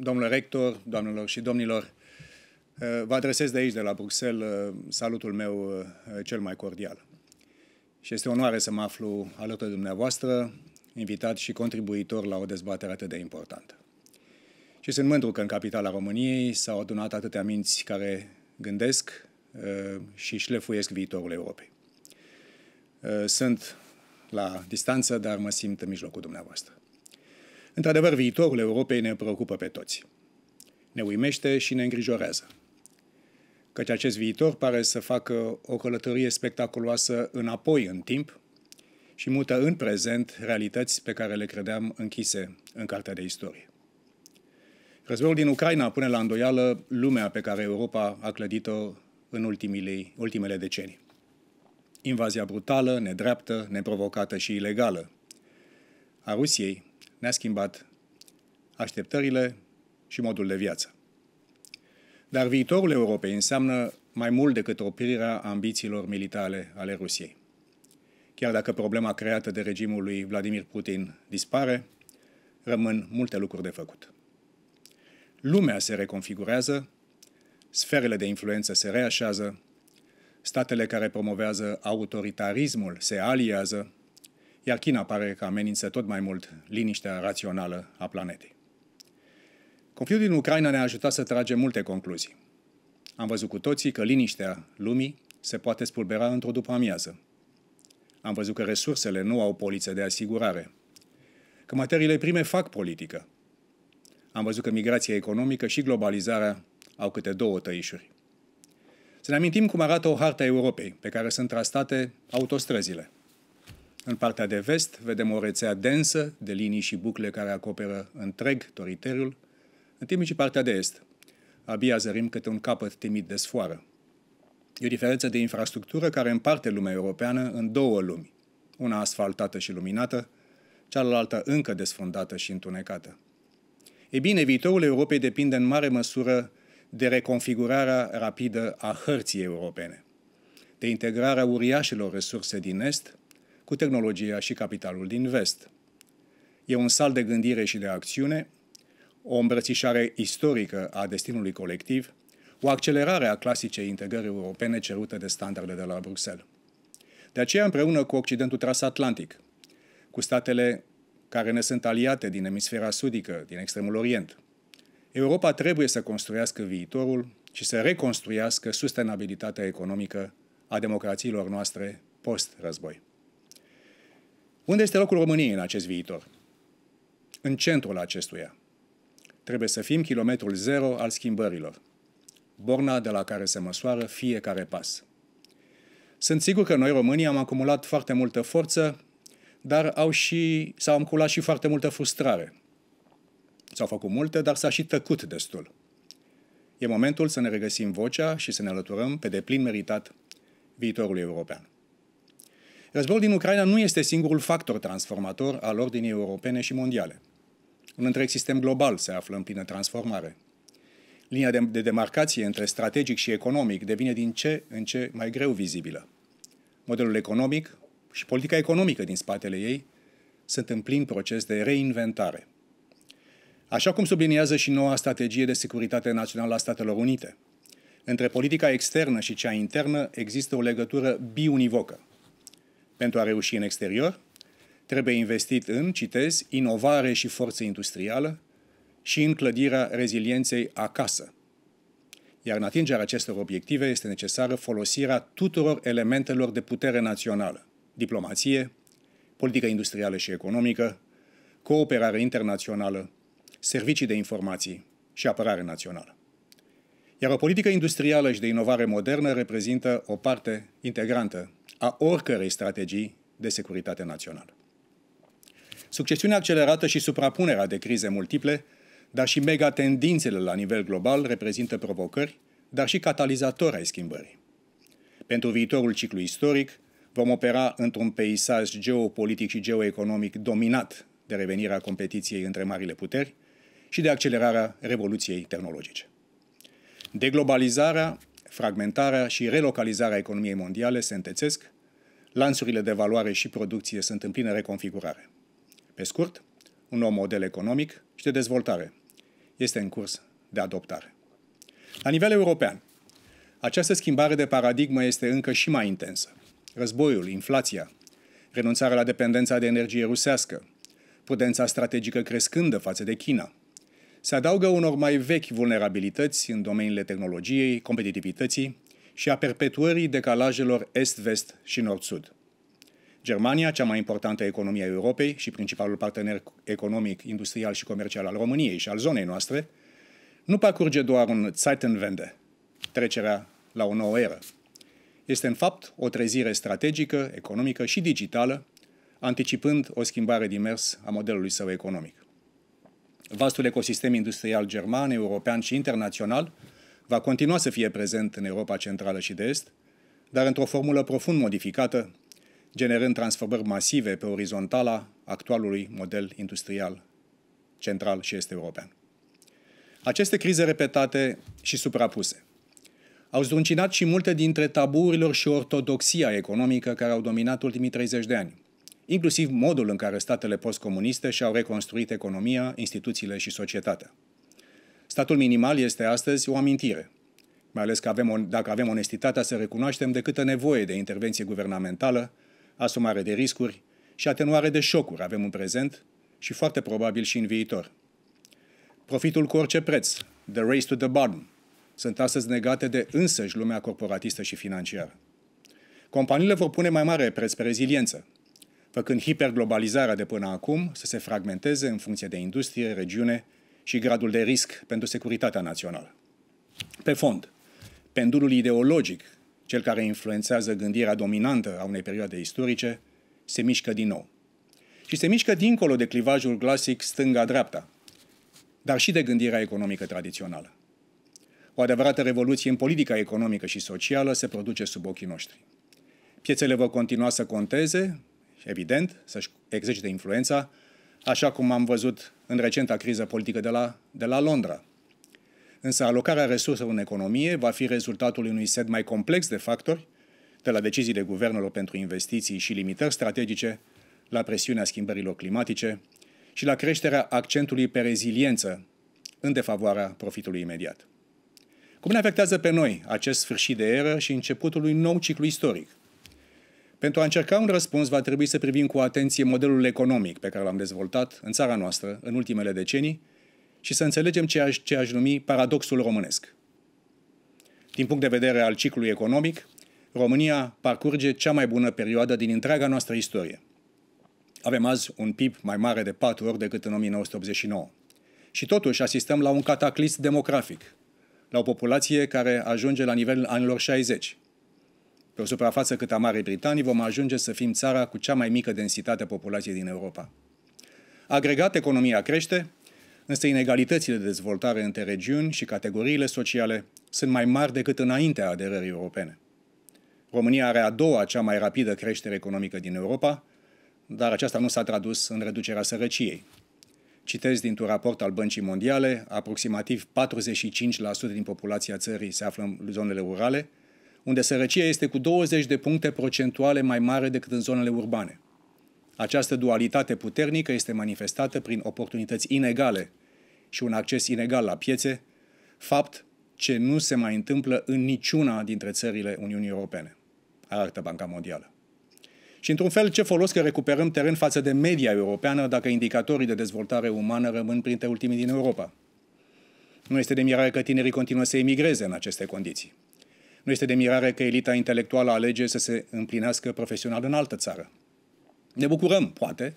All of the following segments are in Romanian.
Domnule rector, doamnelor și domnilor, uh, vă adresez de aici, de la Bruxelles, uh, salutul meu uh, cel mai cordial. Și este o onoare să mă aflu alături de dumneavoastră, invitat și contribuitor la o dezbatere atât de importantă. Și sunt mândru că în capitala României s-au adunat atâtea minți care gândesc și șlefuiesc viitorul Europei. Sunt la distanță, dar mă simt în mijlocul dumneavoastră. Într-adevăr, viitorul Europei ne preocupă pe toți. Ne uimește și ne îngrijorează. Căci acest viitor pare să facă o călătorie spectaculoasă înapoi în timp și mută în prezent realități pe care le credeam închise în cartea de istorie. Războiul din Ucraina pune la îndoială lumea pe care Europa a clădit-o în ultimile, ultimele decenii. Invazia brutală, nedreaptă, neprovocată și ilegală a Rusiei ne-a schimbat așteptările și modul de viață. Dar viitorul Europei înseamnă mai mult decât oprirea ambițiilor militare ale Rusiei. Chiar dacă problema creată de regimul lui Vladimir Putin dispare, rămân multe lucruri de făcut. Lumea se reconfigurează, sferele de influență se reașează, statele care promovează autoritarismul se aliază, iar China pare că amenință tot mai mult liniștea rațională a planetei. Conflictul din Ucraina ne-a ajutat să tragem multe concluzii. Am văzut cu toții că liniștea lumii se poate spulbera într-o după-amiază. Am văzut că resursele nu au poliță de asigurare, că materiile prime fac politică. Am văzut că migrația economică și globalizarea au câte două tăișuri. Să ne amintim cum arată o hartă a Europei, pe care sunt trastate autostrăzile. În partea de vest vedem o rețea densă de linii și bucle care acoperă întreg toriteriul, în timp ce partea de est. Abia zărim câte un capăt timid de sfoară. E o diferență de infrastructură care împarte lumea europeană în două lumi, una asfaltată și luminată, cealaltă încă desfundată și întunecată. Ei bine, viitorul Europei depinde în mare măsură de reconfigurarea rapidă a hărții europene, de integrarea uriașilor resurse din Est cu tehnologia și capitalul din vest. E un sal de gândire și de acțiune, o îmbrățișare istorică a destinului colectiv, o accelerare a clasicei integrări europene cerute de standarde de la Bruxelles. De aceea, împreună cu Occidentul transatlantic, cu statele care ne sunt aliate din emisfera sudică, din extremul Orient, Europa trebuie să construiască viitorul și să reconstruiască sustenabilitatea economică a democrațiilor noastre post-război. Unde este locul României în acest viitor? În centrul acestuia. Trebuie să fim kilometrul zero al schimbărilor, borna de la care se măsoară fiecare pas. Sunt sigur că noi românii am acumulat foarte multă forță, dar au și, s-au acumulat și foarte multă frustrare. S-au făcut multe, dar s-a și tăcut destul. E momentul să ne regăsim vocea și să ne alăturăm pe deplin meritat viitorului european. Războiul din Ucraina nu este singurul factor transformator al ordinii europene și mondiale. Un întreg sistem global se află în plină transformare. Linia de, de demarcație între strategic și economic devine din ce în ce mai greu vizibilă. Modelul economic și politica economică din spatele ei sunt în plin proces de reinventare. Așa cum subliniază și noua strategie de securitate națională a Statelor Unite. Între politica externă și cea internă există o legătură biunivocă, pentru a reuși în exterior, trebuie investit în, citez, inovare și forță industrială și în clădirea rezilienței acasă. Iar în atingerea acestor obiective este necesară folosirea tuturor elementelor de putere națională, diplomație, politică industrială și economică, cooperare internațională, servicii de informații și apărare națională. Iar o politică industrială și de inovare modernă reprezintă o parte integrantă a oricărei strategii de securitate națională. Succesiunea accelerată și suprapunerea de crize multiple, dar și megatendințele la nivel global reprezintă provocări, dar și catalizatori ai schimbării. Pentru viitorul ciclu istoric, vom opera într-un peisaj geopolitic și geoeconomic dominat de revenirea competiției între marile puteri și de accelerarea revoluției tehnologice. Deglobalizarea, fragmentarea și relocalizarea economiei mondiale se întețesc lanțurile de valoare și producție sunt în plină reconfigurare. Pe scurt, un nou model economic și de dezvoltare este în curs de adoptare. La nivel european, această schimbare de paradigmă este încă și mai intensă. Războiul, inflația, renunțarea la dependența de energie rusească, prudența strategică crescândă față de China, se adaugă unor mai vechi vulnerabilități în domeniile tehnologiei, competitivității, și a perpetuării decalajelor est-vest și nord-sud. Germania, cea mai importantă economie a Europei și principalul partener economic, industrial și comercial al României și al zonei noastre, nu parcurge doar un Zeitenwende, trecerea la o nouă eră. Este, în fapt, o trezire strategică, economică și digitală, anticipând o schimbare dimers a modelului său economic. Vastul ecosistem industrial german, european și internațional – va continua să fie prezent în Europa Centrală și de Est, dar într-o formulă profund modificată, generând transformări masive pe orizontala actualului model industrial central și este european. Aceste crize repetate și suprapuse au zdruncinat și multe dintre taburilor și ortodoxia economică care au dominat ultimii 30 de ani, inclusiv modul în care statele postcomuniste și-au reconstruit economia, instituțiile și societatea. Statul minimal este astăzi o amintire, mai ales că avem, dacă avem onestitatea să recunoaștem de câtă nevoie de intervenție guvernamentală, asumare de riscuri și atenuare de șocuri avem în prezent și foarte probabil și în viitor. Profitul cu orice preț, the race to the bottom, sunt astăzi negate de însăși lumea corporatistă și financiară. Companiile vor pune mai mare preț pe reziliență, făcând hiperglobalizarea de până acum să se fragmenteze în funcție de industrie, regiune și gradul de risc pentru securitatea națională. Pe fond, pendulul ideologic, cel care influențează gândirea dominantă a unei perioade istorice, se mișcă din nou. Și se mișcă dincolo de clivajul clasic stânga-dreapta, dar și de gândirea economică tradițională. O adevărată revoluție în politica economică și socială se produce sub ochii noștri. Piețele vor continua să conteze, evident, să-și exercite influența, așa cum am văzut în recenta criză politică de la, de la Londra. Însă alocarea resurselor în economie va fi rezultatul unui set mai complex de factori, de la deciziile guvernelor pentru investiții și limitări strategice, la presiunea schimbărilor climatice și la creșterea accentului pe reziliență în defavoarea profitului imediat. Cum ne afectează pe noi acest sfârșit de eră și începutul unui nou ciclu istoric – pentru a încerca un răspuns, va trebui să privim cu atenție modelul economic pe care l-am dezvoltat în țara noastră în ultimele decenii și să înțelegem ce aș, ce aș numi paradoxul românesc. Din punct de vedere al ciclului economic, România parcurge cea mai bună perioadă din întreaga noastră istorie. Avem azi un PIB mai mare de patru ori decât în 1989. Și totuși asistăm la un cataclism demografic, la o populație care ajunge la nivelul anilor 60, pe o suprafață cât a Marii Britanii vom ajunge să fim țara cu cea mai mică densitate a populației din Europa. Agregat, economia crește, însă inegalitățile de dezvoltare între regiuni și categoriile sociale sunt mai mari decât înaintea aderării europene. România are a doua cea mai rapidă creștere economică din Europa, dar aceasta nu s-a tradus în reducerea sărăciei. Citez dintr-un raport al Băncii Mondiale, aproximativ 45% din populația țării se află în zonele rurale, unde sărăcia este cu 20 de puncte procentuale mai mare decât în zonele urbane. Această dualitate puternică este manifestată prin oportunități inegale și un acces inegal la piețe, fapt ce nu se mai întâmplă în niciuna dintre țările Uniunii Europene, arată Banca Mondială. Și într-un fel, ce folos că recuperăm teren față de media europeană dacă indicatorii de dezvoltare umană rămân printre ultimii din Europa? Nu este de mirare că tinerii continuă să emigreze în aceste condiții. Nu este de mirare că elita intelectuală alege să se împlinească profesional în altă țară. Ne bucurăm, poate,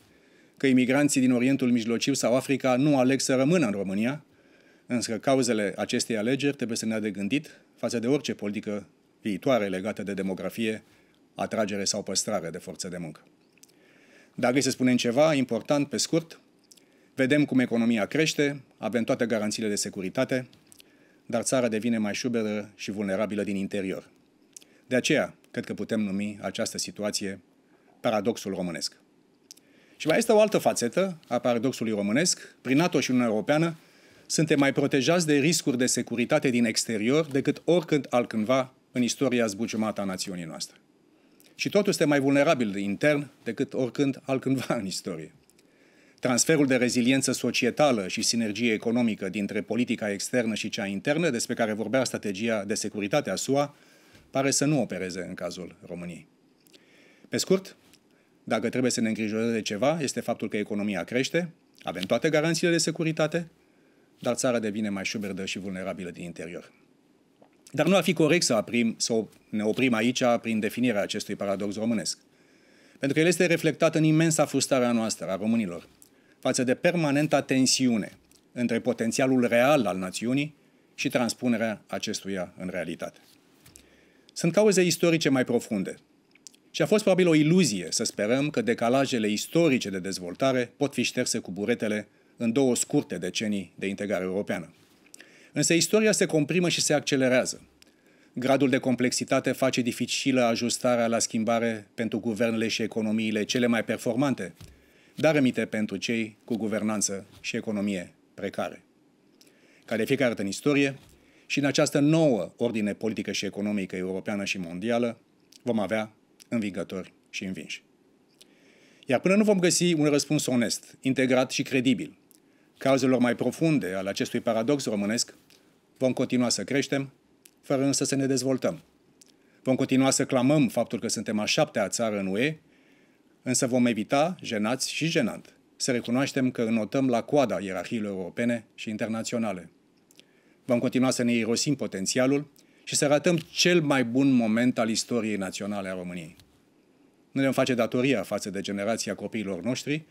că imigranții din Orientul Mijlociu sau Africa nu aleg să rămână în România, însă cauzele acestei alegeri trebuie să ne de gândit față de orice politică viitoare legată de demografie, atragere sau păstrare de forță de muncă. Dacă să spunem ceva important, pe scurt, vedem cum economia crește, avem toate garanțiile de securitate, dar țara devine mai șuberă și vulnerabilă din interior. De aceea, cred că putem numi această situație paradoxul românesc. Și mai este o altă fațetă a paradoxului românesc. Prin NATO și Uniunea Europeană suntem mai protejați de riscuri de securitate din exterior decât oricând altcândva în istoria zbuciumată a națiunii noastre. Și totuși este mai vulnerabil intern decât oricând altcândva în istorie. Transferul de reziliență societală și sinergie economică dintre politica externă și cea internă, despre care vorbea strategia de securitate a SUA, pare să nu opereze în cazul României. Pe scurt, dacă trebuie să ne îngrijorăm de ceva, este faptul că economia crește, avem toate garanțiile de securitate, dar țara devine mai șuberdă și vulnerabilă din interior. Dar nu ar fi corect să, aprim, să ne oprim aici prin definirea acestui paradox românesc. Pentru că el este reflectat în imensa a noastră, a românilor, față de permanenta tensiune între potențialul real al națiunii și transpunerea acestuia în realitate. Sunt cauze istorice mai profunde și a fost probabil o iluzie să sperăm că decalajele istorice de dezvoltare pot fi șterse cu buretele în două scurte decenii de integrare europeană. Însă istoria se comprimă și se accelerează. Gradul de complexitate face dificilă ajustarea la schimbare pentru guvernele și economiile cele mai performante – dar rămite pentru cei cu guvernanță și economie precare, de fiecare dată în istorie și în această nouă ordine politică și economică europeană și mondială vom avea învingători și învinși. Iar până nu vom găsi un răspuns onest, integrat și credibil cauzelor mai profunde ale acestui paradox românesc, vom continua să creștem, fără însă să ne dezvoltăm. Vom continua să clamăm faptul că suntem a șaptea țară în UE însă vom evita, jenați și jenant, să recunoaștem că înotăm la coada ierarhiilor europene și internaționale. Vom continua să ne irosim potențialul și să ratăm cel mai bun moment al istoriei naționale a României. Nu ne face datoria față de generația copiilor noștri,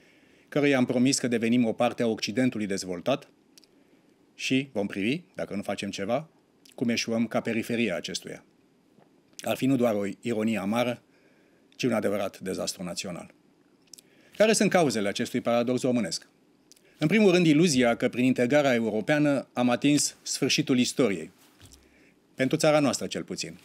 i am promis că devenim o parte a Occidentului dezvoltat și vom privi, dacă nu facem ceva, cum eșuăm ca periferia acestuia. Ar fi nu doar o ironie amară, ci un adevărat dezastru național. Care sunt cauzele acestui paradox românesc? În primul rând, iluzia că prin integrarea europeană am atins sfârșitul istoriei. Pentru țara noastră, cel puțin.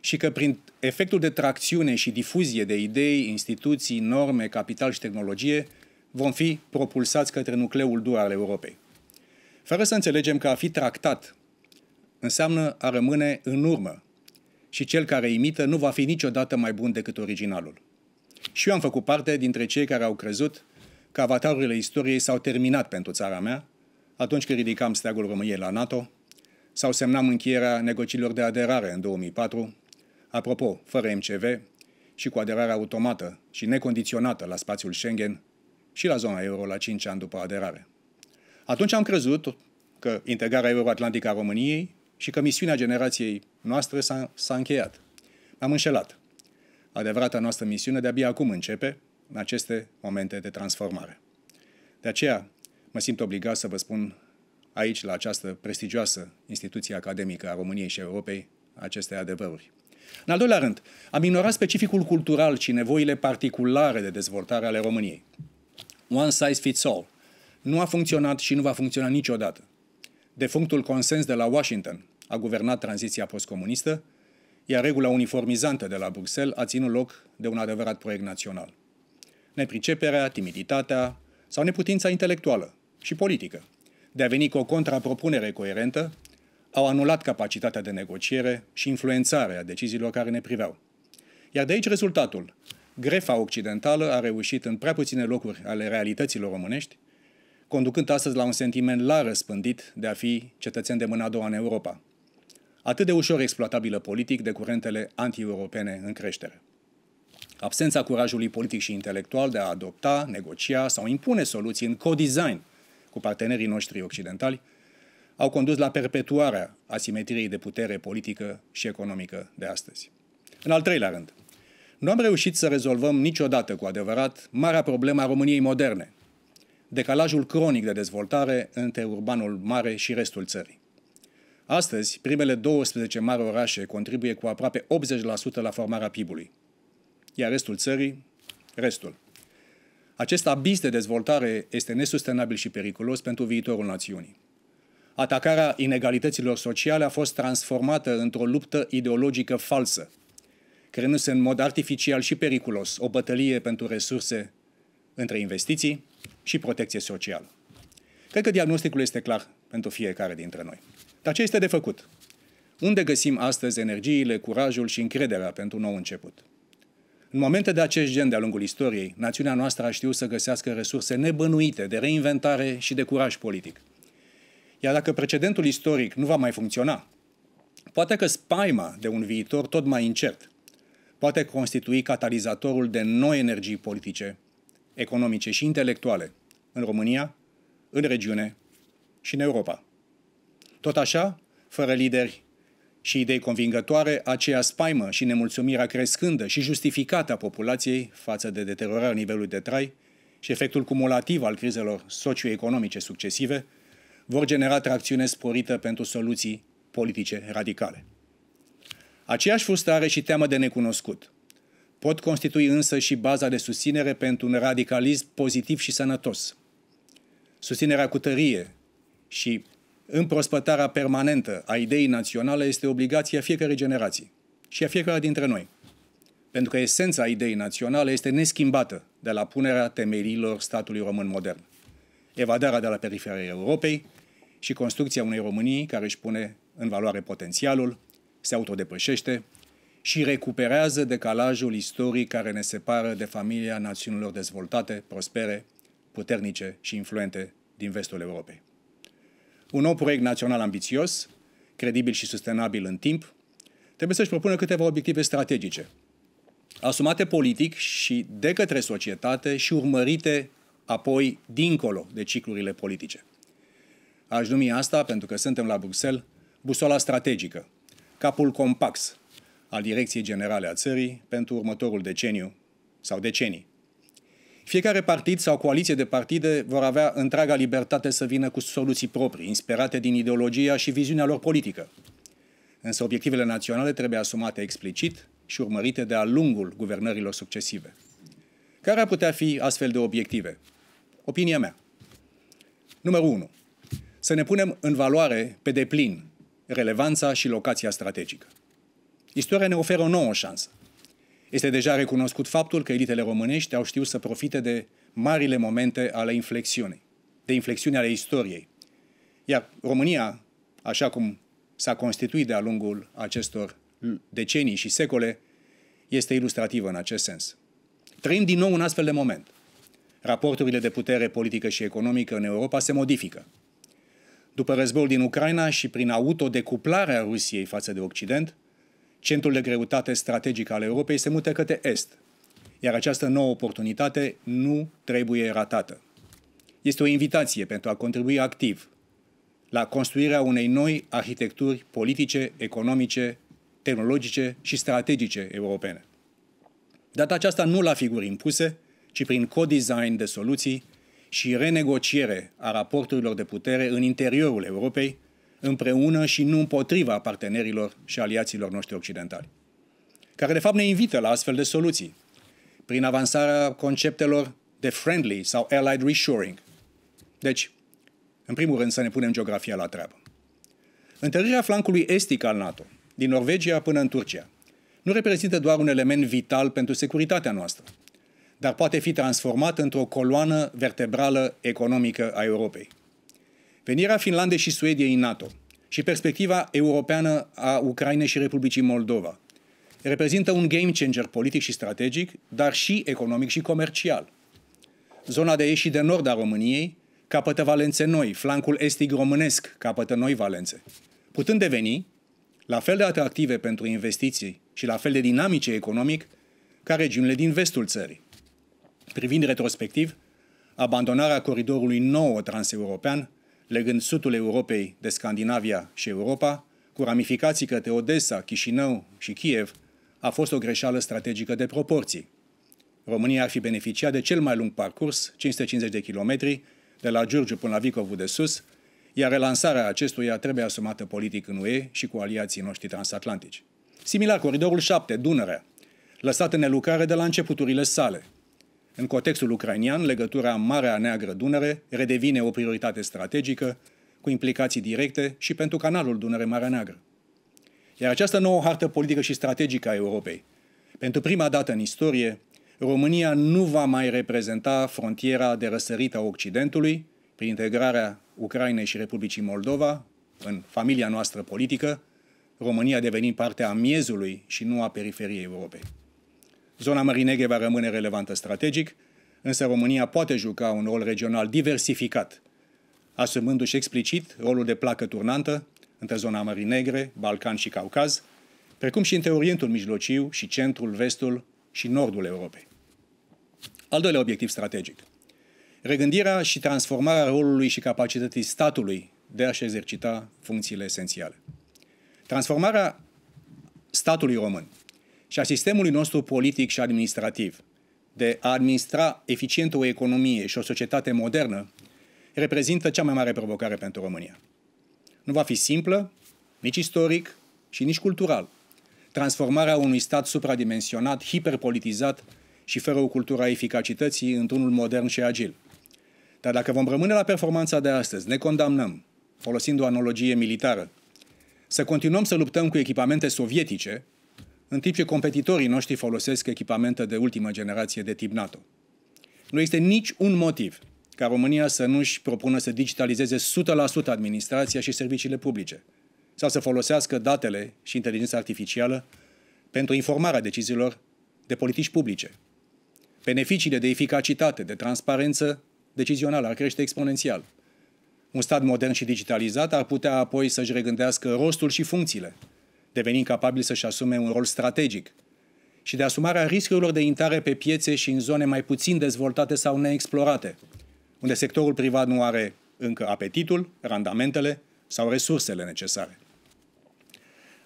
Și că prin efectul de tracțiune și difuzie de idei, instituții, norme, capital și tehnologie, vom fi propulsați către nucleul dur al Europei. Fără să înțelegem că a fi tractat înseamnă a rămâne în urmă și cel care imită nu va fi niciodată mai bun decât originalul. Și eu am făcut parte dintre cei care au crezut că avatarurile istoriei s-au terminat pentru țara mea, atunci când ridicam steagul României la NATO, sau semnam încheierea negocierilor de aderare în 2004, apropo, fără MCV și cu aderarea automată și necondiționată la spațiul Schengen și la zona euro la 5 ani după aderare. Atunci am crezut că integrarea euroatlantică a României și că misiunea generației noastre s-a, s-a încheiat. Am înșelat. Adevărata noastră misiune de-abia acum începe, în aceste momente de transformare. De aceea mă simt obligat să vă spun aici, la această prestigioasă instituție academică a României și Europei, aceste adevăruri. În al doilea rând, am ignorat specificul cultural și nevoile particulare de dezvoltare ale României. One size fits all. Nu a funcționat și nu va funcționa niciodată defunctul consens de la Washington a guvernat tranziția postcomunistă, iar regula uniformizantă de la Bruxelles a ținut loc de un adevărat proiect național. Nepriceperea, timiditatea sau neputința intelectuală și politică de a veni cu o contrapropunere coerentă au anulat capacitatea de negociere și influențare a deciziilor care ne priveau. Iar de aici rezultatul. Grefa occidentală a reușit în prea puține locuri ale realităților românești conducând astăzi la un sentiment la răspândit de a fi cetățeni de mâna a doua în Europa, atât de ușor exploatabilă politic de curentele anti-europene în creștere. Absența curajului politic și intelectual de a adopta, negocia sau impune soluții în co-design cu partenerii noștri occidentali au condus la perpetuarea asimetriei de putere politică și economică de astăzi. În al treilea rând, nu am reușit să rezolvăm niciodată cu adevărat marea problemă a României moderne, decalajul cronic de dezvoltare între urbanul mare și restul țării. Astăzi, primele 12 mari orașe contribuie cu aproape 80% la formarea PIB-ului, iar restul țării, restul. Acest abis de dezvoltare este nesustenabil și periculos pentru viitorul națiunii. Atacarea inegalităților sociale a fost transformată într-o luptă ideologică falsă, creându-se în mod artificial și periculos o bătălie pentru resurse între investiții, și protecție socială. Cred că diagnosticul este clar pentru fiecare dintre noi. Dar ce este de făcut? Unde găsim astăzi energiile, curajul și încrederea pentru un nou început? În momente de acest gen de-a lungul istoriei, națiunea noastră a știut să găsească resurse nebănuite de reinventare și de curaj politic. Iar dacă precedentul istoric nu va mai funcționa, poate că spaima de un viitor tot mai incert poate constitui catalizatorul de noi energii politice economice și intelectuale în România, în regiune și în Europa. Tot așa, fără lideri și idei convingătoare, aceea spaimă și nemulțumirea crescândă și justificată a populației față de deteriorarea nivelului de trai și efectul cumulativ al crizelor socioeconomice succesive vor genera tracțiune sporită pentru soluții politice radicale. Aceeași frustrare și teamă de necunoscut – pot constitui însă și baza de susținere pentru un radicalism pozitiv și sănătos. Susținerea cu tărie și împrospătarea permanentă a ideii naționale este obligația fiecărei generații și a fiecare dintre noi. Pentru că esența ideii naționale este neschimbată de la punerea temeriilor statului român modern. Evadarea de la periferia Europei și construcția unei Românii care își pune în valoare potențialul, se autodepășește, și recuperează decalajul istoric care ne separă de familia națiunilor dezvoltate, prospere, puternice și influente din vestul Europei. Un nou proiect național ambițios, credibil și sustenabil în timp, trebuie să-și propună câteva obiective strategice, asumate politic și de către societate și urmărite apoi dincolo de ciclurile politice. Aș numi asta pentru că suntem la Bruxelles busola strategică, capul compact al Direcției Generale a țării pentru următorul deceniu sau decenii. Fiecare partid sau coaliție de partide vor avea întreaga libertate să vină cu soluții proprii, inspirate din ideologia și viziunea lor politică. Însă obiectivele naționale trebuie asumate explicit și urmărite de-a lungul guvernărilor succesive. Care ar putea fi astfel de obiective? Opinia mea. Numărul 1. Să ne punem în valoare pe deplin relevanța și locația strategică. Istoria ne oferă o nouă șansă. Este deja recunoscut faptul că elitele românești au știut să profite de marile momente ale inflexiunii, de inflexiunea ale istoriei. Iar România, așa cum s-a constituit de-a lungul acestor decenii și secole, este ilustrativă în acest sens. Trăim din nou un astfel de moment. Raporturile de putere politică și economică în Europa se modifică. După războiul din Ucraina și prin autodecuplarea Rusiei față de Occident, Centrul de greutate strategic al Europei se mută către est, iar această nouă oportunitate nu trebuie ratată. Este o invitație pentru a contribui activ la construirea unei noi arhitecturi politice, economice, tehnologice și strategice europene. Data aceasta nu la figuri impuse, ci prin co-design de soluții și renegociere a raporturilor de putere în interiorul Europei, împreună și nu împotriva partenerilor și aliaților noștri occidentali, care de fapt ne invită la astfel de soluții, prin avansarea conceptelor de friendly sau allied reshoring. Deci, în primul rând, să ne punem geografia la treabă. Întărirea flancului estic al NATO, din Norvegia până în Turcia, nu reprezintă doar un element vital pentru securitatea noastră, dar poate fi transformat într-o coloană vertebrală economică a Europei. Venirea Finlandei și Suediei în NATO și perspectiva europeană a Ucrainei și Republicii Moldova reprezintă un game changer politic și strategic, dar și economic și comercial. Zona de ieșit de nord a României capătă valențe noi, flancul estic românesc capătă noi valențe, putând deveni la fel de atractive pentru investiții și la fel de dinamice economic ca regiunile din vestul țării. Privind retrospectiv, abandonarea coridorului nou transeuropean legând sudul Europei de Scandinavia și Europa, cu ramificații către Odessa, Chișinău și Kiev, a fost o greșeală strategică de proporții. România ar fi beneficiat de cel mai lung parcurs, 550 de kilometri, de la Giurgiu până la Vicovu de Sus, iar relansarea acestuia trebuie asumată politic în UE și cu aliații noștri transatlantici. Similar, Coridorul 7, Dunărea, lăsat în elucare de la începuturile sale – în contextul ucrainian, legătura Marea Neagră-Dunăre redevine o prioritate strategică, cu implicații directe și pentru canalul Dunăre-Marea Neagră. Iar această nouă hartă politică și strategică a Europei, pentru prima dată în istorie, România nu va mai reprezenta frontiera de răsărit a Occidentului prin integrarea Ucrainei și Republicii Moldova în familia noastră politică, România devenind parte a miezului și nu a periferiei Europei. Zona Mării Negre va rămâne relevantă strategic, însă România poate juca un rol regional diversificat, asumându-și explicit rolul de placă turnantă între zona Mării Negre, Balcan și Caucaz, precum și între Orientul Mijlociu și Centrul, Vestul și Nordul Europei. Al doilea obiectiv strategic. Regândirea și transformarea rolului și capacității statului de a-și exercita funcțiile esențiale. Transformarea statului român și a sistemului nostru politic și administrativ de a administra eficient o economie și o societate modernă reprezintă cea mai mare provocare pentru România. Nu va fi simplă, nici istoric și nici cultural. Transformarea unui stat supradimensionat, hiperpolitizat și fără o cultură a eficacității într-unul modern și agil. Dar dacă vom rămâne la performanța de astăzi, ne condamnăm, folosind o analogie militară, să continuăm să luptăm cu echipamente sovietice, în timp ce competitorii noștri folosesc echipamente de ultimă generație de tip NATO. Nu este nici un motiv ca România să nu-și propună să digitalizeze 100% administrația și serviciile publice sau să folosească datele și inteligența artificială pentru informarea deciziilor de politici publice. Beneficiile de eficacitate, de transparență decizională ar crește exponențial. Un stat modern și digitalizat ar putea apoi să-și regândească rostul și funcțiile devenind capabili să-și asume un rol strategic și de asumarea riscurilor de intrare pe piețe și în zone mai puțin dezvoltate sau neexplorate, unde sectorul privat nu are încă apetitul, randamentele sau resursele necesare.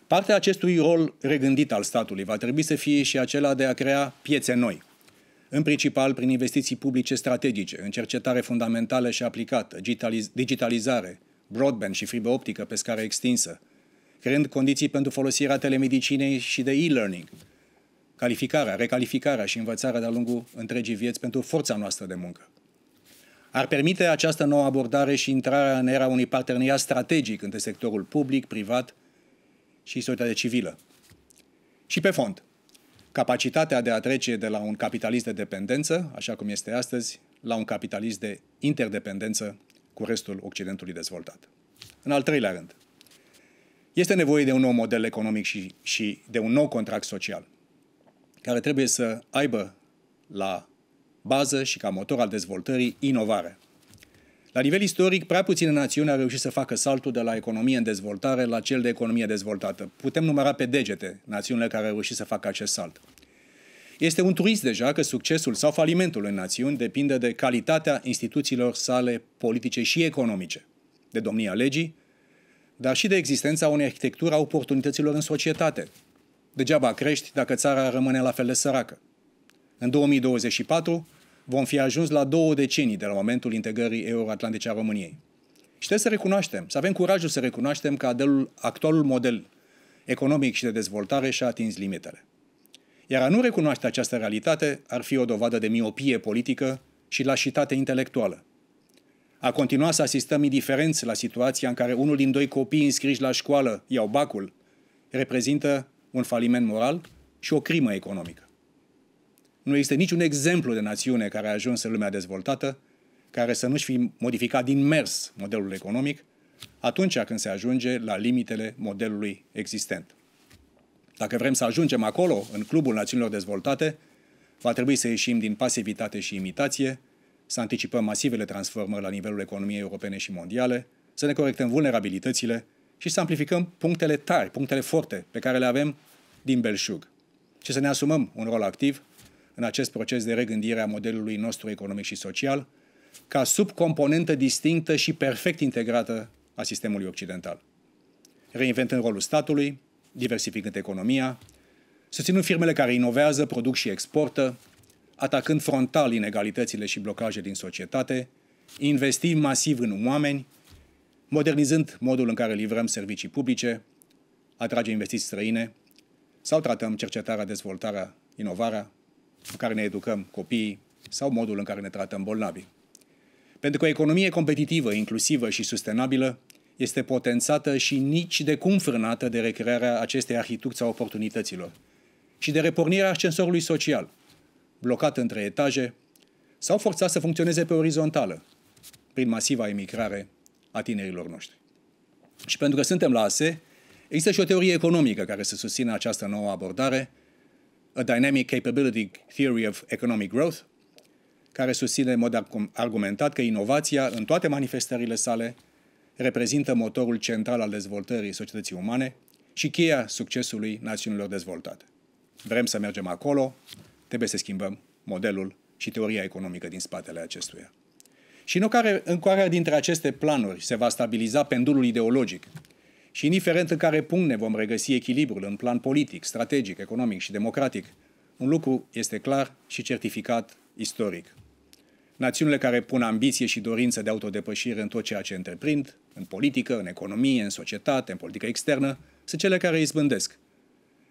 Partea acestui rol regândit al statului va trebui să fie și acela de a crea piețe noi, în principal prin investiții publice strategice, în cercetare fundamentală și aplicată, digitalizare, broadband și fibă optică pe scară extinsă, creând condiții pentru folosirea telemedicinei și de e-learning, calificarea, recalificarea și învățarea de-a lungul întregii vieți pentru forța noastră de muncă. Ar permite această nouă abordare și intrarea în era unui parteneriat strategic între sectorul public, privat și societatea civilă. Și pe fond, capacitatea de a trece de la un capitalist de dependență, așa cum este astăzi, la un capitalist de interdependență cu restul Occidentului dezvoltat. În al treilea rând, este nevoie de un nou model economic și, și de un nou contract social, care trebuie să aibă la bază și ca motor al dezvoltării inovare. La nivel istoric, prea puține națiuni au reușit să facă saltul de la economie în dezvoltare la cel de economie dezvoltată. Putem număra pe degete națiunile care au reușit să facă acest salt. Este un turist deja că succesul sau falimentul în națiuni depinde de calitatea instituțiilor sale politice și economice, de domnia legii, dar și de existența unei arhitecturi a oportunităților în societate. Degeaba crești dacă țara rămâne la fel de săracă. În 2024 vom fi ajuns la două decenii de la momentul integrării euroatlantice a României. Și trebuie să recunoaștem, să avem curajul să recunoaștem că adelul, actualul model economic și de dezvoltare și-a atins limitele. Iar a nu recunoaște această realitate ar fi o dovadă de miopie politică și lașitate intelectuală, a continua să asistăm indiferenți la situația în care unul din doi copii înscriși la școală iau bacul reprezintă un faliment moral și o crimă economică. Nu există niciun exemplu de națiune care a ajuns în lumea dezvoltată care să nu-și fi modificat din mers modelul economic atunci când se ajunge la limitele modelului existent. Dacă vrem să ajungem acolo, în clubul națiunilor dezvoltate, va trebui să ieșim din pasivitate și imitație, să anticipăm masivele transformări la nivelul economiei europene și mondiale, să ne corectăm vulnerabilitățile și să amplificăm punctele tari, punctele forte pe care le avem din belșug și să ne asumăm un rol activ în acest proces de regândire a modelului nostru economic și social ca subcomponentă distinctă și perfect integrată a sistemului occidental. Reinventând rolul statului, diversificând economia, susținând firmele care inovează, produc și exportă, atacând frontal inegalitățile și blocaje din societate, investim masiv în oameni, modernizând modul în care livrăm servicii publice, atrage investiții străine sau tratăm cercetarea, dezvoltarea, inovarea, în care ne educăm copiii sau modul în care ne tratăm bolnavii. Pentru că o economie competitivă, inclusivă și sustenabilă este potențată și nici de cum frânată de recrearea acestei arhitecturi a oportunităților și de repornirea ascensorului social – blocat între etaje, sau forțat să funcționeze pe orizontală, prin masiva emigrare a tinerilor noștri. Și pentru că suntem la ASE, există și o teorie economică care să susține această nouă abordare, A Dynamic Capability Theory of Economic Growth, care susține în mod argumentat că inovația, în toate manifestările sale, reprezintă motorul central al dezvoltării societății umane și cheia succesului națiunilor dezvoltate. Vrem să mergem acolo, Trebuie să schimbăm modelul și teoria economică din spatele acestuia. Și în care, în care dintre aceste planuri se va stabiliza pendulul ideologic și indiferent în care punct ne vom regăsi echilibrul în plan politic, strategic, economic și democratic, un lucru este clar și certificat istoric. Națiunile care pun ambiție și dorință de autodepășire în tot ceea ce întreprind, în politică, în economie, în societate, în politică externă, sunt cele care îi zbândesc.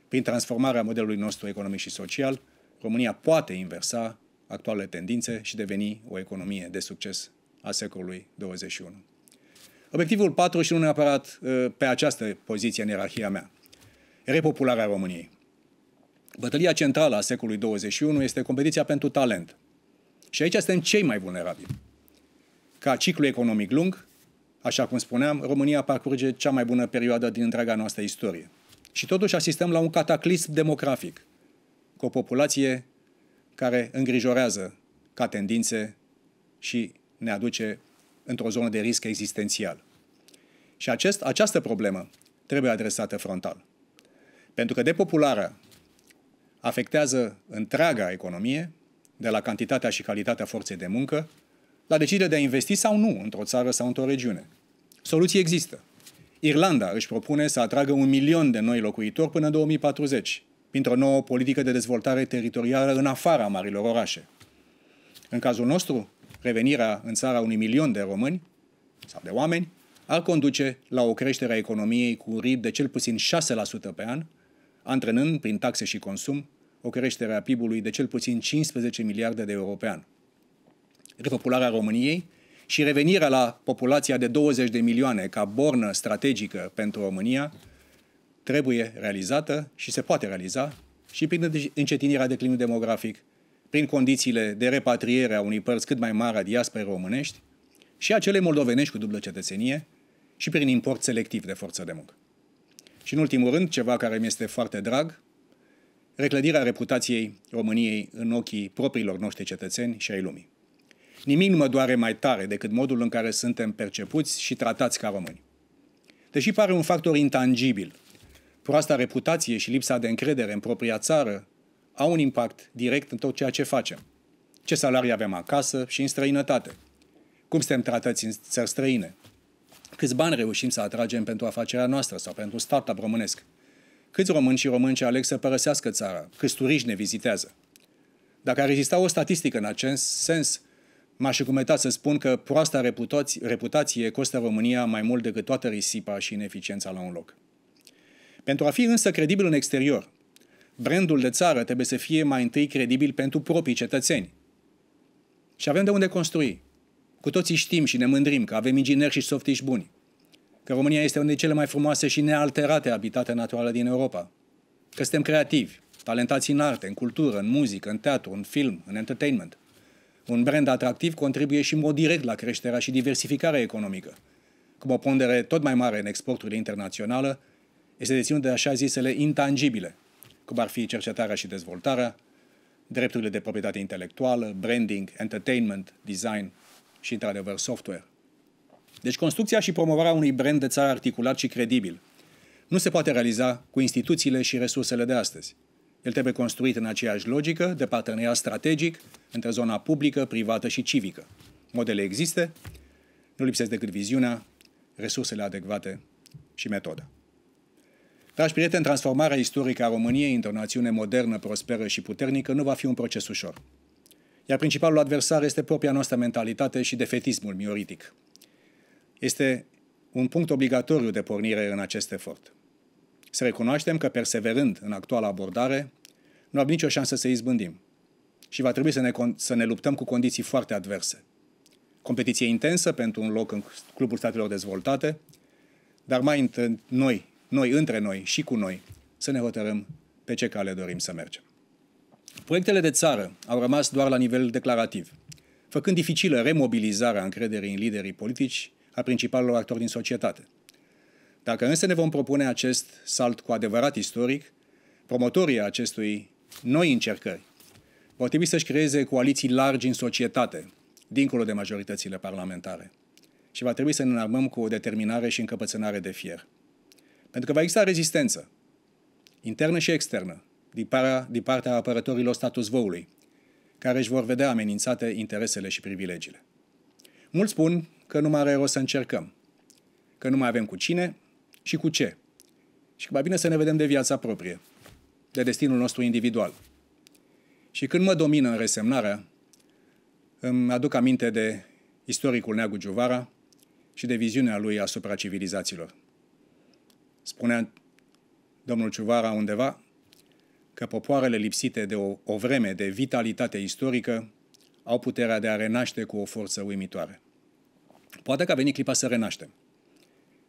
Prin transformarea modelului nostru economic și social, România poate inversa actualele tendințe și deveni o economie de succes a secolului 21. Obiectivul 4 și nu neapărat uh, pe această poziție în ierarhia mea. Repopularea României. Bătălia centrală a secolului 21 este competiția pentru talent. Și aici suntem cei mai vulnerabili. Ca ciclu economic lung, așa cum spuneam, România parcurge cea mai bună perioadă din întreaga noastră istorie. Și totuși asistăm la un cataclism demografic – cu o populație care îngrijorează ca tendințe și ne aduce într-o zonă de risc existențial. Și acest, această problemă trebuie adresată frontal. Pentru că depopularea afectează întreaga economie, de la cantitatea și calitatea forței de muncă, la decizia de a investi sau nu într-o țară sau într-o regiune. Soluții există. Irlanda își propune să atragă un milion de noi locuitori până în 2040 printr-o nouă politică de dezvoltare teritorială în afara marilor orașe. În cazul nostru, revenirea în țara unui milion de români sau de oameni ar conduce la o creștere a economiei cu un ritm de cel puțin 6% pe an, antrenând prin taxe și consum o creștere a PIB-ului de cel puțin 15 miliarde de euro pe an. Repopularea României și revenirea la populația de 20 de milioane ca bornă strategică pentru România trebuie realizată și se poate realiza și prin încetinirea declinului demografic, prin condițiile de repatriere a unui părți cât mai mare a diasperei românești și a celei moldovenești cu dublă cetățenie și prin import selectiv de forță de muncă. Și în ultimul rând, ceva care mi este foarte drag, reclădirea reputației României în ochii propriilor noștri cetățeni și ai lumii. Nimic nu mă doare mai tare decât modul în care suntem percepuți și tratați ca români. Deși pare un factor intangibil, Proasta reputație și lipsa de încredere în propria țară au un impact direct în tot ceea ce facem. Ce salarii avem acasă și în străinătate? Cum suntem tratați în țări străine? Câți bani reușim să atragem pentru afacerea noastră sau pentru startup românesc? Câți români și românci aleg să părăsească țara? Câți turiști ne vizitează? Dacă ar exista o statistică în acest sens, m-aș recumeta să spun că proasta reputație costă România mai mult decât toată risipa și ineficiența la un loc. Pentru a fi însă credibil în exterior, brandul de țară trebuie să fie mai întâi credibil pentru proprii cetățeni. Și avem de unde construi. Cu toții știm și ne mândrim că avem ingineri și softici buni, că România este una dintre cele mai frumoase și nealterate habitate naturale din Europa, că suntem creativi, talentați în arte, în cultură, în muzică, în teatru, în film, în entertainment. Un brand atractiv contribuie și în mod direct la creșterea și diversificarea economică, cu o pondere tot mai mare în exporturile internaționale, este deținut de așa zisele intangibile, cum ar fi cercetarea și dezvoltarea, drepturile de proprietate intelectuală, branding, entertainment, design și, într-adevăr, software. Deci construcția și promovarea unui brand de țară articulat și credibil nu se poate realiza cu instituțiile și resursele de astăzi. El trebuie construit în aceeași logică de parteneriat strategic între zona publică, privată și civică. Modele există, nu lipsesc decât viziunea, resursele adecvate și metoda. Dragi prieteni, transformarea istorică a României într-o națiune modernă, prosperă și puternică nu va fi un proces ușor. Iar principalul adversar este propria noastră mentalitate și defetismul mioritic. Este un punct obligatoriu de pornire în acest efort. Să recunoaștem că perseverând în actuala abordare, nu avem nicio șansă să izbândim și va trebui să ne, să ne luptăm cu condiții foarte adverse. Competiție intensă pentru un loc în Clubul Statelor Dezvoltate, dar mai întâi noi noi, între noi și cu noi, să ne hotărâm pe ce cale dorim să mergem. Proiectele de țară au rămas doar la nivel declarativ, făcând dificilă remobilizarea încrederii în liderii politici a principalilor actori din societate. Dacă însă ne vom propune acest salt cu adevărat istoric, promotorii acestui noi încercări vor trebui să-și creeze coaliții largi în societate, dincolo de majoritățile parlamentare. Și va trebui să ne înarmăm cu o determinare și încăpățânare de fier. Pentru că va exista rezistență, internă și externă, din, para, din partea apărătorilor status voului, care își vor vedea amenințate interesele și privilegiile. Mulți spun că nu mai are rost să încercăm, că nu mai avem cu cine și cu ce, și că mai bine să ne vedem de viața proprie, de destinul nostru individual. Și când mă domină în resemnarea, îmi aduc aminte de istoricul Neagu Giuvara și de viziunea lui asupra civilizațiilor. Spunea domnul Ciuvara undeva că popoarele lipsite de o, o vreme de vitalitate istorică au puterea de a renaște cu o forță uimitoare. Poate că a venit clipa să renaștem.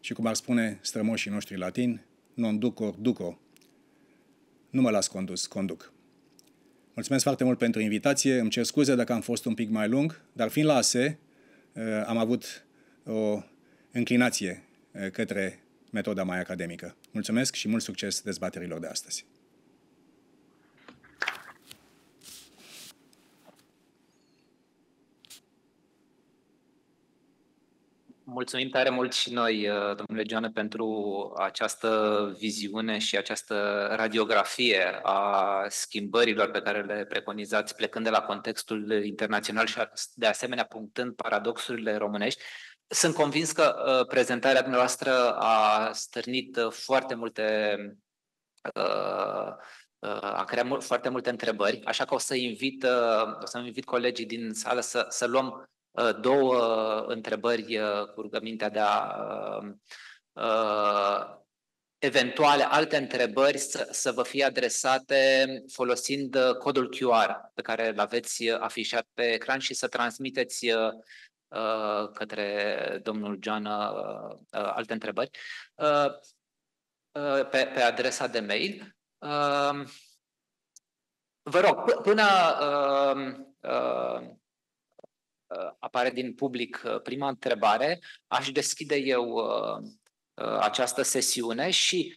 Și cum ar spune strămoșii noștri latini, non ducor duco, nu mă las condus, conduc. Mulțumesc foarte mult pentru invitație, îmi cer scuze dacă am fost un pic mai lung, dar fiind la ASE, eh, am avut o înclinație eh, către metoda mai academică. Mulțumesc și mult succes dezbaterilor de astăzi! Mulțumim tare mult și noi, uh, domnule Geană, pentru această viziune și această radiografie a schimbărilor pe care le preconizați, plecând de la contextul internațional și de asemenea punctând paradoxurile românești. Sunt convins că uh, prezentarea dumneavoastră a stârnit uh, foarte multe uh, uh a creat mult, foarte multe întrebări, așa că o să invit, uh, o să invit colegii din sală să, să luăm două întrebări cu rugămintea de a eventuale alte întrebări să, să vă fie adresate folosind codul QR pe care îl aveți afișat pe ecran și să transmiteți Uh, către domnul John uh, uh, alte întrebări pe, pe adresa de mail. Vă rog, până apare din public prima întrebare, aș deschide eu această sesiune și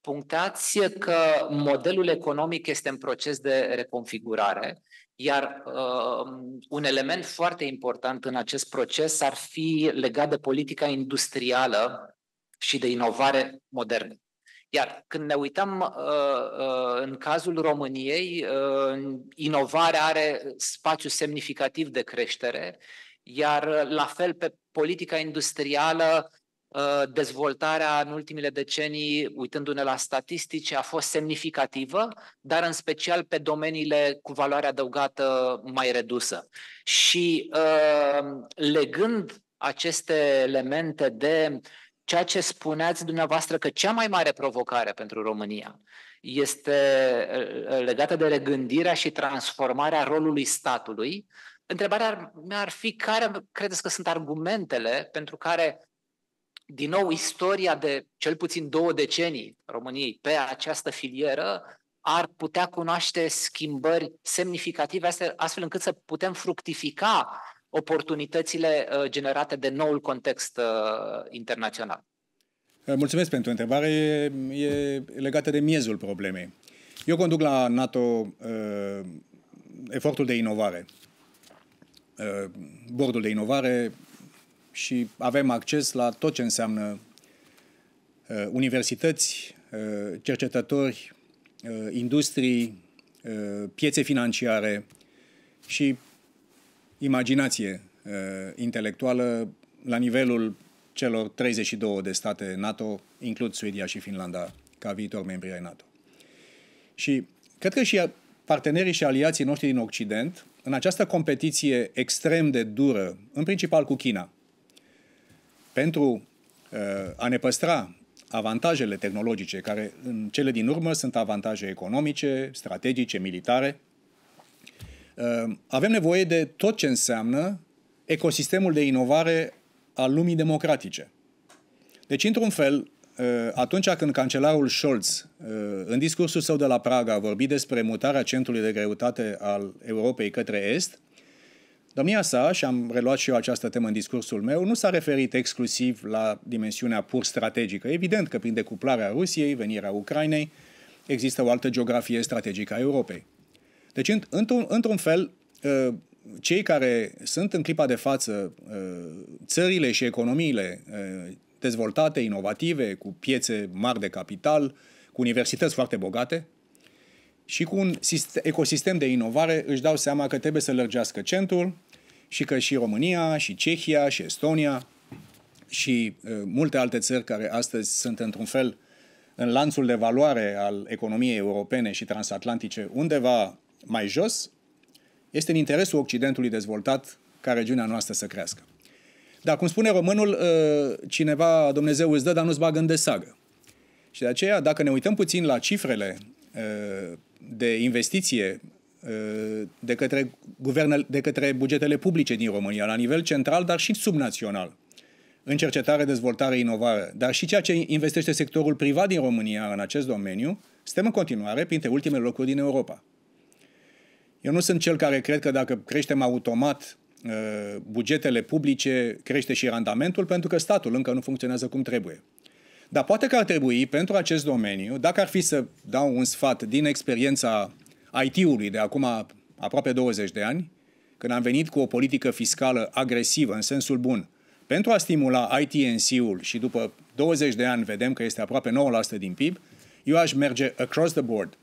punctați că modelul economic este în proces de reconfigurare, iar uh, un element foarte important în acest proces ar fi legat de politica industrială și de inovare modernă. Iar când ne uităm uh, uh, în cazul României, uh, inovarea are spațiu semnificativ de creștere, iar uh, la fel pe politica industrială Uh, dezvoltarea în ultimile decenii, uitându-ne la statistici, a fost semnificativă, dar în special pe domeniile cu valoare adăugată mai redusă. Și uh, legând aceste elemente de ceea ce spuneați dumneavoastră că cea mai mare provocare pentru România este uh, legată de regândirea și transformarea rolului statului, întrebarea mea ar fi care credeți că sunt argumentele pentru care din nou, istoria de cel puțin două decenii României pe această filieră ar putea cunoaște schimbări semnificative, astfel încât să putem fructifica oportunitățile uh, generate de noul context uh, internațional. Uh, mulțumesc pentru întrebare. E, legată de miezul problemei. Eu conduc la NATO uh, efortul de inovare. Uh, bordul de inovare și avem acces la tot ce înseamnă uh, universități, uh, cercetători, uh, industrii, uh, piețe financiare și imaginație uh, intelectuală la nivelul celor 32 de state NATO, includ Suedia și Finlanda, ca viitor membri ai NATO. Și cred că și partenerii și aliații noștri din Occident, în această competiție extrem de dură, în principal cu China, pentru uh, a ne păstra avantajele tehnologice, care în cele din urmă sunt avantaje economice, strategice, militare, uh, avem nevoie de tot ce înseamnă ecosistemul de inovare al lumii democratice. Deci, într-un fel, uh, atunci când cancelarul Scholz, în discursul său de la Praga, a vorbit despre mutarea centrului de greutate al Europei către Est, Domnia sa, și am reluat și eu această temă în discursul meu, nu s-a referit exclusiv la dimensiunea pur strategică. Evident că prin decuplarea Rusiei, venirea Ucrainei, există o altă geografie strategică a Europei. Deci, într-un, într-un fel, ă, cei care sunt în clipa de față ă, țările și economiile ă, dezvoltate, inovative, cu piețe mari de capital, cu universități foarte bogate, și cu un ecosistem de inovare își dau seama că trebuie să lărgească centrul, și că și România, și Cehia, și Estonia, și uh, multe alte țări care astăzi sunt într-un fel în lanțul de valoare al economiei europene și transatlantice undeva mai jos, este în interesul Occidentului dezvoltat ca regiunea noastră să crească. Dar, cum spune românul, uh, cineva, Dumnezeu îți dă, dar nu-ți bagă în desagă. Și de aceea, dacă ne uităm puțin la cifrele uh, de investiție de către, guvernele, de către bugetele publice din România, la nivel central, dar și subnațional, în cercetare, dezvoltare, inovare, dar și ceea ce investește sectorul privat din România în acest domeniu, suntem în continuare printre ultimele locuri din Europa. Eu nu sunt cel care cred că dacă creștem automat uh, bugetele publice, crește și randamentul, pentru că statul încă nu funcționează cum trebuie. Dar poate că ar trebui, pentru acest domeniu, dacă ar fi să dau un sfat din experiența IT-ului de acum aproape 20 de ani, când am venit cu o politică fiscală agresivă, în sensul bun, pentru a stimula ITNC-ul și după 20 de ani vedem că este aproape 9% din PIB, eu aș merge across the board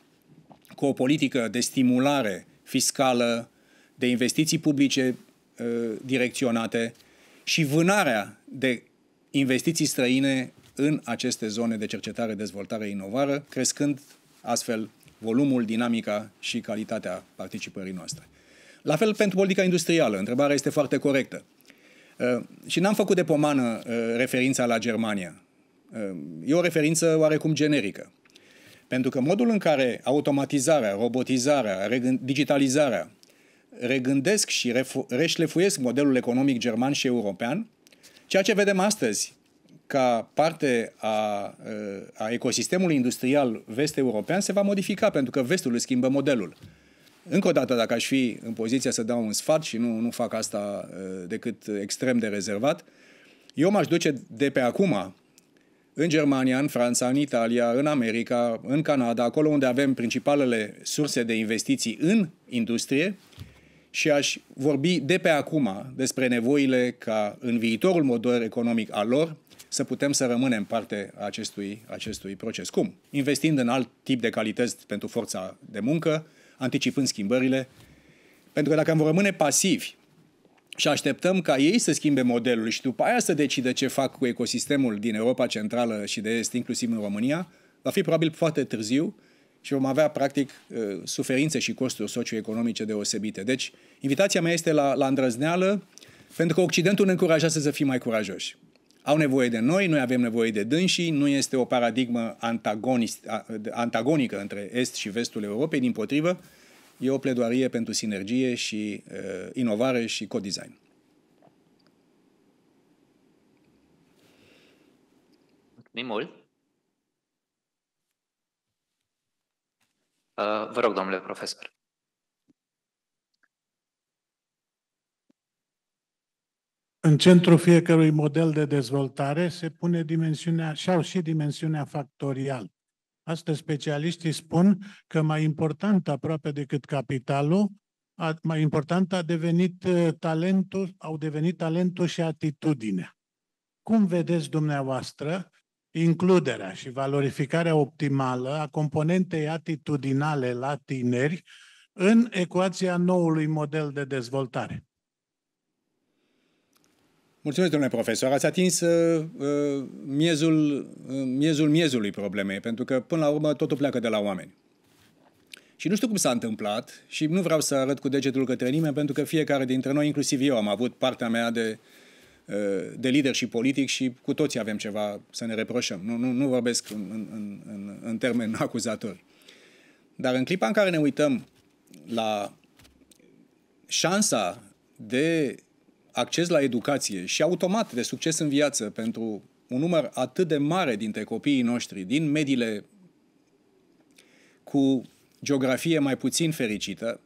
cu o politică de stimulare fiscală, de investiții publice uh, direcționate și vânarea de investiții străine în aceste zone de cercetare, dezvoltare, inovare, crescând astfel volumul, dinamica și calitatea participării noastre. La fel pentru politica industrială, întrebarea este foarte corectă. Uh, și n-am făcut de pomană uh, referința la Germania. Uh, e o referință oarecum generică. Pentru că modul în care automatizarea, robotizarea, digitalizarea regândesc și reșlefuiesc modelul economic german și european, ceea ce vedem astăzi ca parte a, ă, a ecosistemului industrial vest-european se va modifica, pentru că vestul își schimbă modelul. Încă o dată, dacă aș fi în poziția să dau un sfat și nu, nu fac asta ă, decât extrem de rezervat, eu m-aș duce de pe acum în Germania, în Franța, în Italia, în America, în Canada, acolo unde avem principalele surse de investiții în industrie, și aș vorbi de pe acum despre nevoile ca în viitorul model economic al lor să putem să rămânem parte a acestui, acestui proces. Cum? Investind în alt tip de calități pentru forța de muncă, anticipând schimbările, pentru că dacă am rămâne pasivi și așteptăm ca ei să schimbe modelul și după aia să decidă ce fac cu ecosistemul din Europa Centrală și de Est, inclusiv în România, va fi probabil foarte târziu și vom avea, practic, uh, suferințe și costuri socioeconomice deosebite. Deci, invitația mea este la, la îndrăzneală, pentru că Occidentul ne încurajează să fim mai curajoși au nevoie de noi, noi avem nevoie de dânsii, nu este o paradigmă antagonică între Est și Vestul Europei, din potrivă, e o pledoarie pentru sinergie și uh, inovare și co-design. Mulțumim mult! Uh, vă rog, domnule profesor. În centrul fiecărui model de dezvoltare se pune dimensiunea au și dimensiunea factorial. Astăzi specialiștii spun că mai important aproape decât capitalul, a, mai important a devenit uh, talentul, au devenit talentul și atitudinea. Cum vedeți dumneavoastră includerea și valorificarea optimală a componentei atitudinale la tineri în ecuația noului model de dezvoltare? Mulțumesc, domnule profesor. Ați atins uh, uh, miezul, uh, miezul miezului problemei, pentru că, până la urmă, totul pleacă de la oameni. Și nu știu cum s-a întâmplat și nu vreau să arăt cu degetul către nimeni, pentru că fiecare dintre noi, inclusiv eu, am avut partea mea de, uh, de lider și politic și cu toții avem ceva să ne reproșăm. Nu, nu, nu vorbesc în, în, în, în termeni acuzatori. Dar în clipa în care ne uităm la șansa de acces la educație și automat de succes în viață pentru un număr atât de mare dintre copiii noștri din mediile cu geografie mai puțin fericită,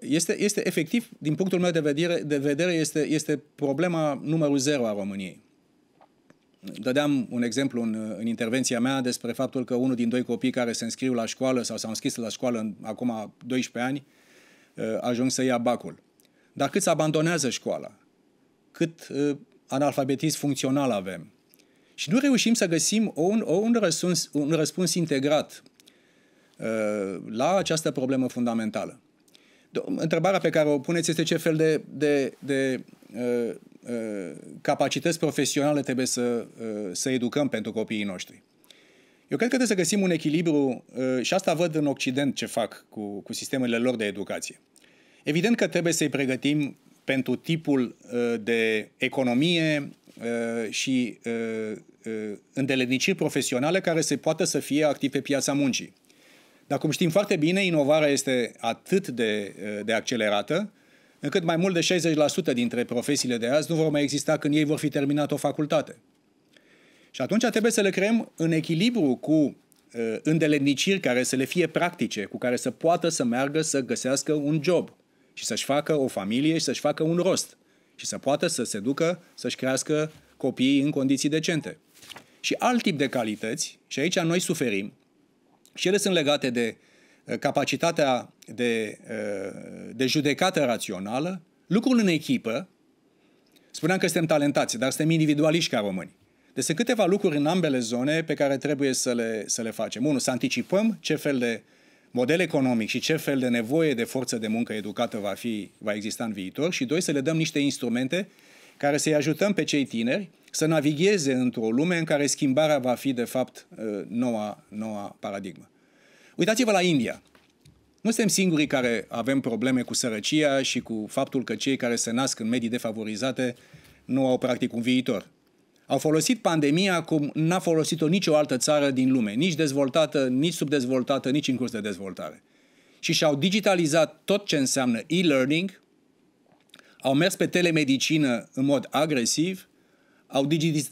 este, este efectiv, din punctul meu de vedere, de vedere este, este problema numărul zero a României. Dădeam un exemplu în, în intervenția mea despre faptul că unul din doi copii care se înscriu la școală sau s-au înscris la școală în, acum 12 ani, uh, ajung să ia bacul dar cât se abandonează școala, cât uh, analfabetism funcțional avem. Și nu reușim să găsim un, un, răspuns, un răspuns integrat uh, la această problemă fundamentală. Întrebarea pe care o puneți este ce fel de, de, de uh, uh, capacități profesionale trebuie să, uh, să educăm pentru copiii noștri. Eu cred că trebuie să găsim un echilibru și asta văd în Occident ce fac cu, cu sistemele lor de educație. Evident că trebuie să-i pregătim pentru tipul uh, de economie uh, și uh, îndeleniciri profesionale care se poată să fie activ pe piața muncii. Dar cum știm foarte bine, inovarea este atât de, de accelerată, încât mai mult de 60% dintre profesiile de azi nu vor mai exista când ei vor fi terminat o facultate. Și atunci trebuie să le creăm în echilibru cu uh, care să le fie practice, cu care să poată să meargă să găsească un job și să-și facă o familie și să-și facă un rost și să poată să se ducă să-și crească copiii în condiții decente. Și alt tip de calități, și aici noi suferim, și ele sunt legate de uh, capacitatea de, uh, de judecată rațională, lucrul în echipă, spuneam că suntem talentați, dar suntem individualiști ca români. Deci sunt câteva lucruri în ambele zone pe care trebuie să le, să le facem. Unu, să anticipăm ce fel de model economic și ce fel de nevoie de forță de muncă educată va, fi, va exista în viitor și, doi, să le dăm niște instrumente care să-i ajutăm pe cei tineri să navigheze într-o lume în care schimbarea va fi, de fapt, uh, noua, noua paradigmă. Uitați-vă la India. Nu suntem singurii care avem probleme cu sărăcia și cu faptul că cei care se nasc în medii defavorizate nu au practic un viitor. Au folosit pandemia cum n-a folosit-o nicio altă țară din lume, nici dezvoltată, nici subdezvoltată, nici în curs de dezvoltare. Și și-au digitalizat tot ce înseamnă e-learning, au mers pe telemedicină în mod agresiv, au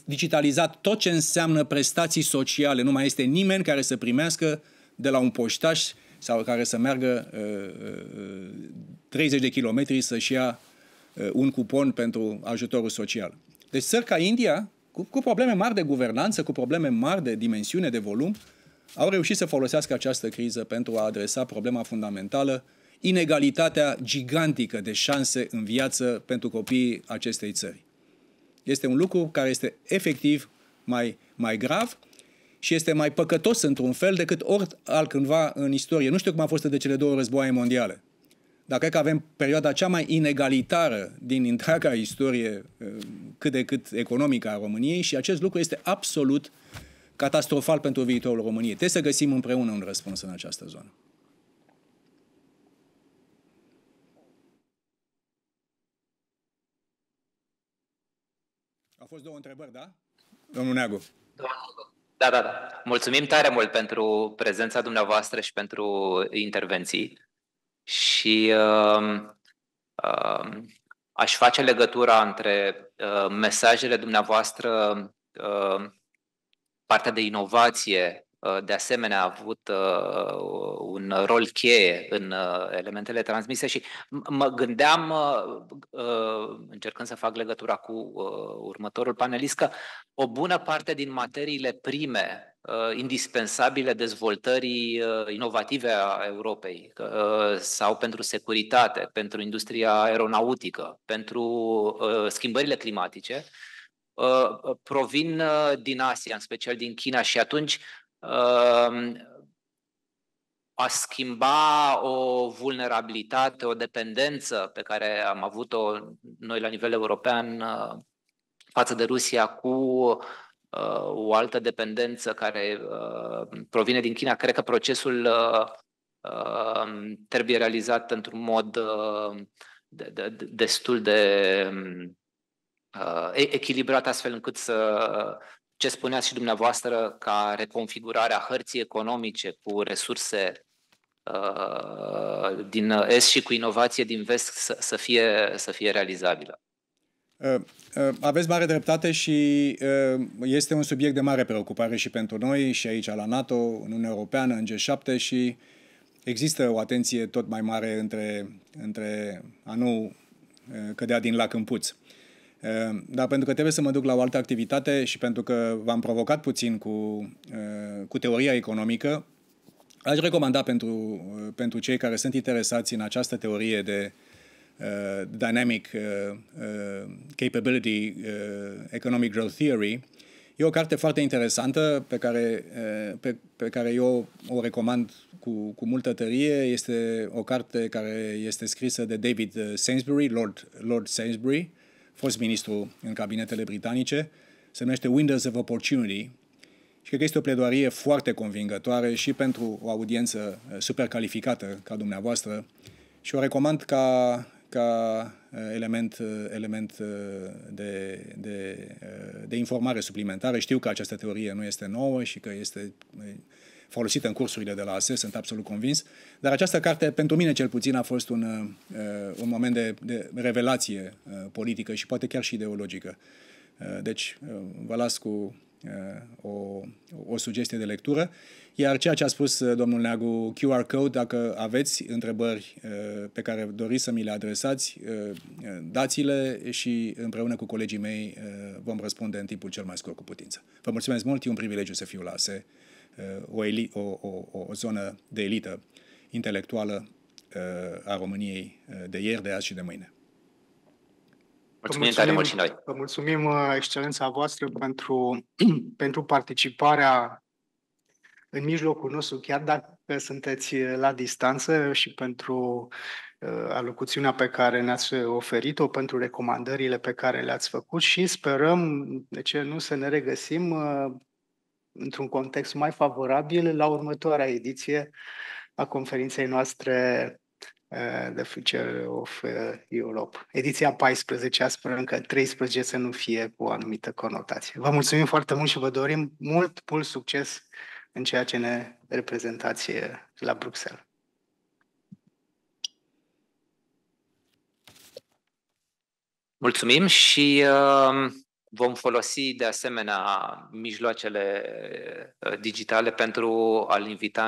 digitalizat tot ce înseamnă prestații sociale. Nu mai este nimeni care să primească de la un poștaș sau care să meargă uh, 30 uh, uh, de kilometri să-și ia uh, un cupon pentru ajutorul social. Deci țări ca India cu, cu probleme mari de guvernanță, cu probleme mari de dimensiune, de volum, au reușit să folosească această criză pentru a adresa problema fundamentală, inegalitatea gigantică de șanse în viață pentru copiii acestei țări. Este un lucru care este efectiv mai, mai grav și este mai păcătos într-un fel decât ori altcândva în istorie. Nu știu cum a fost de cele două războaie mondiale. Dar cred că avem perioada cea mai inegalitară din întreaga istorie uh, cât de cât economică a României și acest lucru este absolut catastrofal pentru viitorul României. Trebuie să găsim împreună un răspuns în această zonă. Au fost două întrebări, da? Domnul Neagu. Da, da, da. Mulțumim tare mult pentru prezența dumneavoastră și pentru intervenții. Și uh, uh, aș face legătura între uh, mesajele dumneavoastră, uh, partea de inovație Uh, de asemenea a avut uh, un rol cheie în uh, elementele transmise și mă gândeam, încercând să fac legătura cu următorul panelist, că o bună parte din materiile prime indispensabile dezvoltării inovative a Europei sau pentru securitate, pentru industria aeronautică, pentru schimbările climatice, provin din Asia, în special din China și atunci Ehm, a schimba o vulnerabilitate, o dependență pe care am avut-o noi la nivel european uh, față de Rusia cu uh, o altă dependență care uh, provine din China. Cred că procesul trebuie realizat într-un mod destul de echilibrat astfel încât să, ce spuneați și dumneavoastră ca reconfigurarea hărții economice cu resurse uh, din Est și cu inovație din Vest să, să, fie, să fie realizabilă. Uh, uh, aveți mare dreptate și uh, este un subiect de mare preocupare și pentru noi, și aici la NATO, în Uniunea Europeană, în G7 și există o atenție tot mai mare între, între a nu cădea din lac în puț. Uh, Ehm, dar pentru că trebuie să mă duc la o altă activitate și pentru că v-am provocat puțin cu, ehm, cu teoria economică, aș recomanda pentru, ehm, pentru cei care sunt interesați în această teorie de uh, Dynamic uh, uh, Capability uh, Economic Growth Theory, E o carte foarte interesantă pe care, pe, pe care eu o recomand cu, cu multă tărie. Este o carte care este scrisă de David Sainsbury, Lord, Lord Sainsbury, uh, fost ministru în cabinetele britanice, se numește Windows of Opportunity și cred că este o pledoarie foarte convingătoare și pentru o audiență uh, super calificată ca dumneavoastră și o recomand ca, ca uh, element, uh, element de, de, de informare suplimentară. Știu că această teorie nu este nouă și că este folosită în cursurile de la ASE, sunt absolut convins. Dar această carte, pentru mine cel puțin, a fost un, uh, un moment de, de revelație uh, politică și poate chiar și ideologică. Uh, deci, vă las cu o, o sugestie de lectură. Iar ceea ce a spus domnul Neagu, QR code, dacă aveți întrebări pe care doriți să mi le adresați, dați-le și împreună cu colegii mei vom răspunde în timpul cel mai scurt cu putință. Vă mulțumesc mult, e un privilegiu să fiu la ASE o, eli- o, o, o zonă de elită intelectuală uh, a României uh, de ieri, de azi și de mâine. Mulțumim, mulțumim noi. Vă mulțumim, uh, excelența voastră, pentru, pentru participarea în mijlocul nostru, chiar dacă sunteți la distanță și pentru uh, alocuțiunea pe care ne-ați oferit-o, pentru recomandările pe care le-ați făcut și sperăm, de ce nu, să ne regăsim uh, într-un context mai favorabil la următoarea ediție a conferinței noastre uh, The Future of eh, Europe. Ediția 14, sperăm că 13 să nu fie cu o anumită conotație. Vă mulțumim foarte mult și vă dorim mult, mult succes în ceea ce ne reprezentați eh, la Bruxelles. Mulțumim și uh, Vom folosi de asemenea mijloacele eh, digitale pentru a-l invita